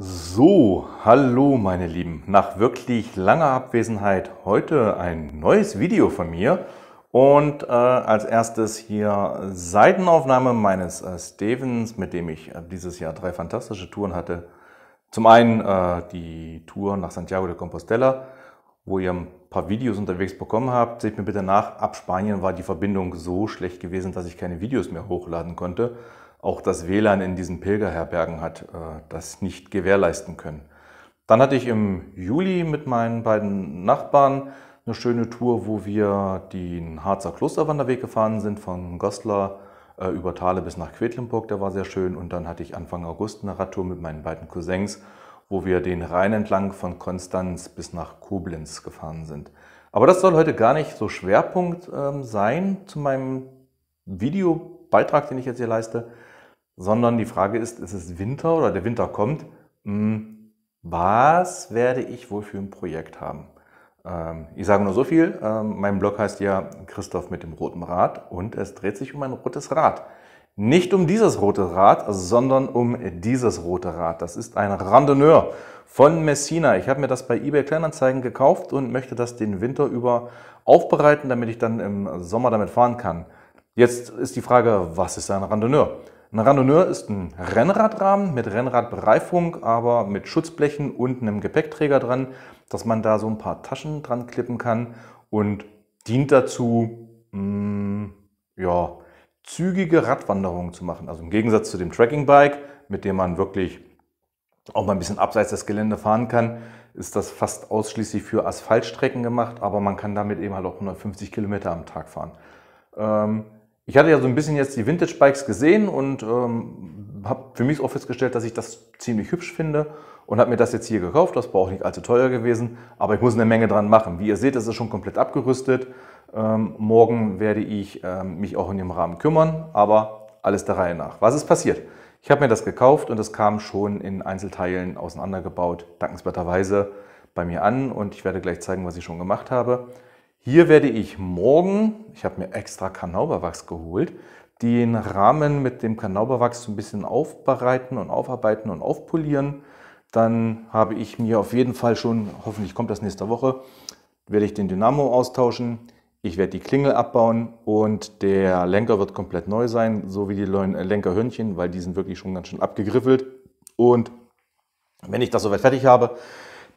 So, hallo meine Lieben. Nach wirklich langer Abwesenheit heute ein neues Video von mir. Und äh, als erstes hier Seitenaufnahme meines äh, Stevens, mit dem ich äh, dieses Jahr drei fantastische Touren hatte. Zum einen äh, die Tour nach Santiago de Compostela, wo ihr ein paar Videos unterwegs bekommen habt. Seht mir bitte nach, ab Spanien war die Verbindung so schlecht gewesen, dass ich keine Videos mehr hochladen konnte auch das WLAN in diesen Pilgerherbergen hat, äh, das nicht gewährleisten können. Dann hatte ich im Juli mit meinen beiden Nachbarn eine schöne Tour, wo wir den Harzer Klosterwanderweg gefahren sind, von Goslar äh, über Thale bis nach Quedlinburg, der war sehr schön. Und dann hatte ich Anfang August eine Radtour mit meinen beiden Cousins, wo wir den Rhein entlang von Konstanz bis nach Koblenz gefahren sind. Aber das soll heute gar nicht so Schwerpunkt ähm, sein zu meinem Videobeitrag, den ich jetzt hier leiste, sondern die Frage ist, ist es Winter oder der Winter kommt, hm, was werde ich wohl für ein Projekt haben? Ähm, ich sage nur so viel, ähm, mein Blog heißt ja Christoph mit dem roten Rad und es dreht sich um ein rotes Rad. Nicht um dieses rote Rad, sondern um dieses rote Rad. Das ist ein Randonneur von Messina. Ich habe mir das bei eBay Kleinanzeigen gekauft und möchte das den Winter über aufbereiten, damit ich dann im Sommer damit fahren kann. Jetzt ist die Frage, was ist ein Randonneur? Ein Randonneur ist ein Rennradrahmen mit Rennradbereifung, aber mit Schutzblechen und einem Gepäckträger dran, dass man da so ein paar Taschen dran klippen kann und dient dazu, mh, mm, ja, zügige Radwanderungen zu machen. Also im Gegensatz zu dem Trekkingbike, mit dem man wirklich auch mal ein bisschen abseits des Geländes fahren kann, ist das fast ausschließlich für Asphaltstrecken gemacht, aber man kann damit eben halt auch 150 Kilometer am Tag fahren. Ähm, ich hatte ja so ein bisschen jetzt die Vintage-Bikes gesehen und ähm, habe für mich auch festgestellt, dass ich das ziemlich hübsch finde und habe mir das jetzt hier gekauft. Das war auch nicht allzu teuer gewesen, aber ich muss eine Menge dran machen. Wie ihr seht, ist es schon komplett abgerüstet. Ähm, morgen werde ich ähm, mich auch in dem Rahmen kümmern, aber alles der Reihe nach. Was ist passiert? Ich habe mir das gekauft und es kam schon in Einzelteilen auseinandergebaut, dankenswerterweise bei mir an und ich werde gleich zeigen, was ich schon gemacht habe. Hier werde ich morgen, ich habe mir extra Kanauberwachs geholt, den Rahmen mit dem Kanauberwachs so ein bisschen aufbereiten und aufarbeiten und aufpolieren. Dann habe ich mir auf jeden Fall schon, hoffentlich kommt das nächste Woche, werde ich den Dynamo austauschen. Ich werde die Klingel abbauen und der Lenker wird komplett neu sein, so wie die Lenkerhörnchen, weil die sind wirklich schon ganz schön abgegriffelt. Und wenn ich das soweit fertig habe,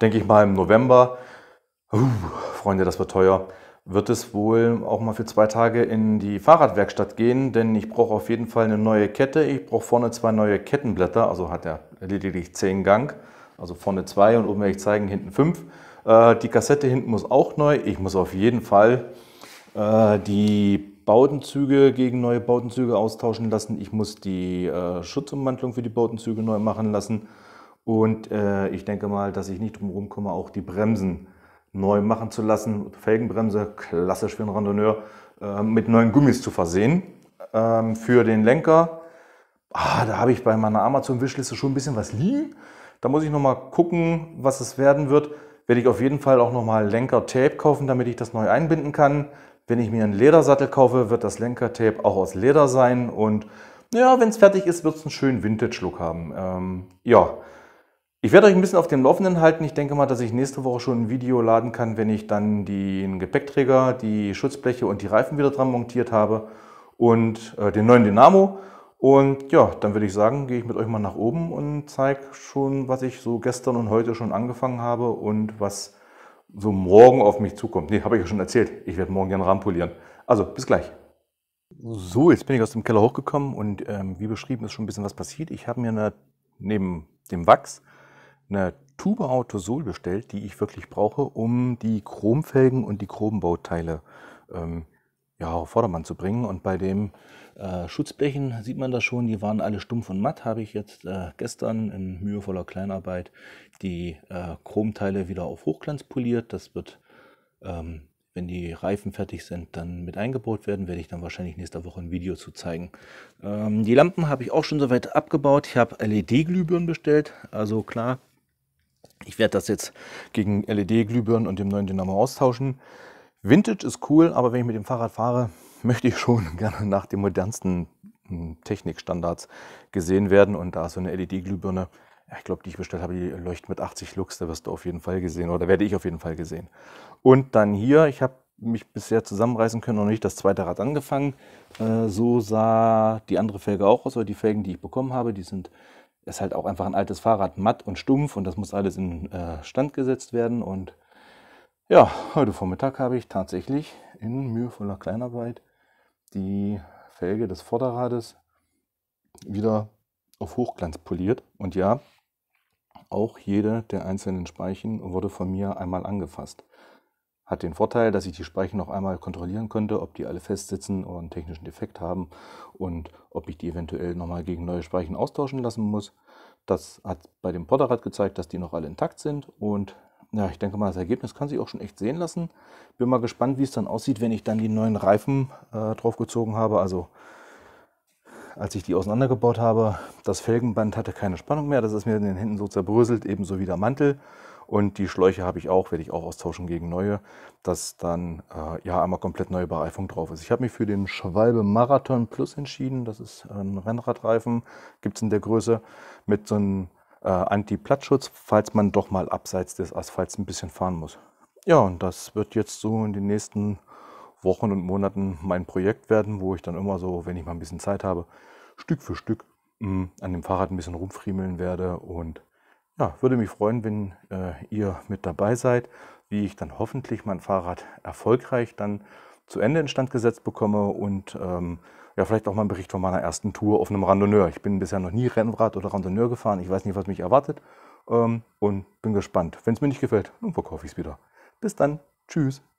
denke ich mal im November, uh, Freunde, das wird teuer, wird es wohl auch mal für zwei Tage in die Fahrradwerkstatt gehen, denn ich brauche auf jeden Fall eine neue Kette. Ich brauche vorne zwei neue Kettenblätter, also hat er lediglich zehn Gang, also vorne zwei und oben werde ich zeigen, hinten fünf. Äh, die Kassette hinten muss auch neu. Ich muss auf jeden Fall äh, die Bautenzüge gegen neue Bautenzüge austauschen lassen. Ich muss die äh, Schutzummantlung für die Bautenzüge neu machen lassen. Und äh, ich denke mal, dass ich nicht drum komme, auch die Bremsen neu machen zu lassen. Felgenbremse, klassisch für einen Randonneur, äh, mit neuen Gummis zu versehen. Ähm, für den Lenker, ah, da habe ich bei meiner Amazon-Wischliste schon ein bisschen was liegen. Da muss ich nochmal gucken, was es werden wird. Werde ich auf jeden Fall auch nochmal Lenker-Tape kaufen, damit ich das neu einbinden kann. Wenn ich mir einen Ledersattel kaufe, wird das Lenker-Tape auch aus Leder sein. Und ja, wenn es fertig ist, wird es einen schönen Vintage-Look haben. Ähm, ja, ich werde euch ein bisschen auf dem Laufenden halten. Ich denke mal, dass ich nächste Woche schon ein Video laden kann, wenn ich dann den Gepäckträger, die Schutzbleche und die Reifen wieder dran montiert habe und äh, den neuen Dynamo. Und ja, dann würde ich sagen, gehe ich mit euch mal nach oben und zeige schon, was ich so gestern und heute schon angefangen habe und was so morgen auf mich zukommt. Ne, habe ich ja schon erzählt. Ich werde morgen den Rahmen polieren. Also, bis gleich. So, jetzt bin ich aus dem Keller hochgekommen und ähm, wie beschrieben ist schon ein bisschen was passiert. Ich habe mir eine, neben dem Wachs eine Tube Autosol bestellt, die ich wirklich brauche, um die Chromfelgen und die Chrombauteile ähm, ja, auf Vordermann zu bringen. Und bei den äh, Schutzblechen sieht man das schon, die waren alle stumpf und matt. Habe ich jetzt äh, gestern in mühevoller Kleinarbeit die äh, Chromteile wieder auf Hochglanz poliert. Das wird, ähm, wenn die Reifen fertig sind, dann mit eingebaut werden. Werde ich dann wahrscheinlich nächste Woche ein Video zu zeigen. Ähm, die Lampen habe ich auch schon soweit abgebaut. Ich habe LED-Glühbirnen bestellt. Also klar, ich werde das jetzt gegen LED-Glühbirnen und dem neuen Dynamo austauschen. Vintage ist cool, aber wenn ich mit dem Fahrrad fahre, möchte ich schon gerne nach den modernsten hm, Technikstandards gesehen werden. Und da ist so eine LED-Glühbirne, ich glaube, die ich bestellt habe, die leuchtet mit 80 Lux, da wirst du auf jeden Fall gesehen oder werde ich auf jeden Fall gesehen. Und dann hier, ich habe mich bisher zusammenreißen können und nicht das zweite Rad angefangen. Äh, so sah die andere Felge auch aus, aber die Felgen, die ich bekommen habe, die sind ist halt auch einfach ein altes Fahrrad, matt und stumpf und das muss alles in äh, Stand gesetzt werden. Und ja, heute Vormittag habe ich tatsächlich in mühevoller Kleinarbeit die Felge des Vorderrades wieder auf Hochglanz poliert. Und ja, auch jede der einzelnen Speichen wurde von mir einmal angefasst. Hat den Vorteil, dass ich die Speichen noch einmal kontrollieren könnte, ob die alle festsitzen oder einen technischen Defekt haben und ob ich die eventuell nochmal gegen neue Speichen austauschen lassen muss. Das hat bei dem Potterrad gezeigt, dass die noch alle intakt sind und ja, ich denke mal, das Ergebnis kann sich auch schon echt sehen lassen. Bin mal gespannt, wie es dann aussieht, wenn ich dann die neuen Reifen äh, draufgezogen habe. Also als ich die auseinandergebaut habe, das Felgenband hatte keine Spannung mehr. Das ist mir in den Händen so zerbröselt, ebenso wie der Mantel. Und die Schläuche habe ich auch, werde ich auch austauschen gegen neue, dass dann äh, ja einmal komplett neue Bereifung drauf ist. Ich habe mich für den Schwalbe Marathon Plus entschieden. Das ist äh, ein Rennradreifen, gibt es in der Größe mit so einem äh, Anti-Plattschutz, falls man doch mal abseits des Asphalts ein bisschen fahren muss. Ja, und das wird jetzt so in den nächsten Wochen und Monaten mein Projekt werden, wo ich dann immer so, wenn ich mal ein bisschen Zeit habe, Stück für Stück mh, mm, an dem Fahrrad ein bisschen rumfriemeln werde und ja, würde mich freuen, wenn äh, ihr mit dabei seid, wie ich dann hoffentlich mein Fahrrad erfolgreich dann zu Ende instand gesetzt bekomme und ähm, ja, vielleicht auch mal einen Bericht von meiner ersten Tour auf einem Randonneur. Ich bin bisher noch nie Rennrad oder Randonneur gefahren. Ich weiß nicht, was mich erwartet ähm, und bin gespannt. Wenn es mir nicht gefällt, dann verkaufe ich es wieder. Bis dann. Tschüss.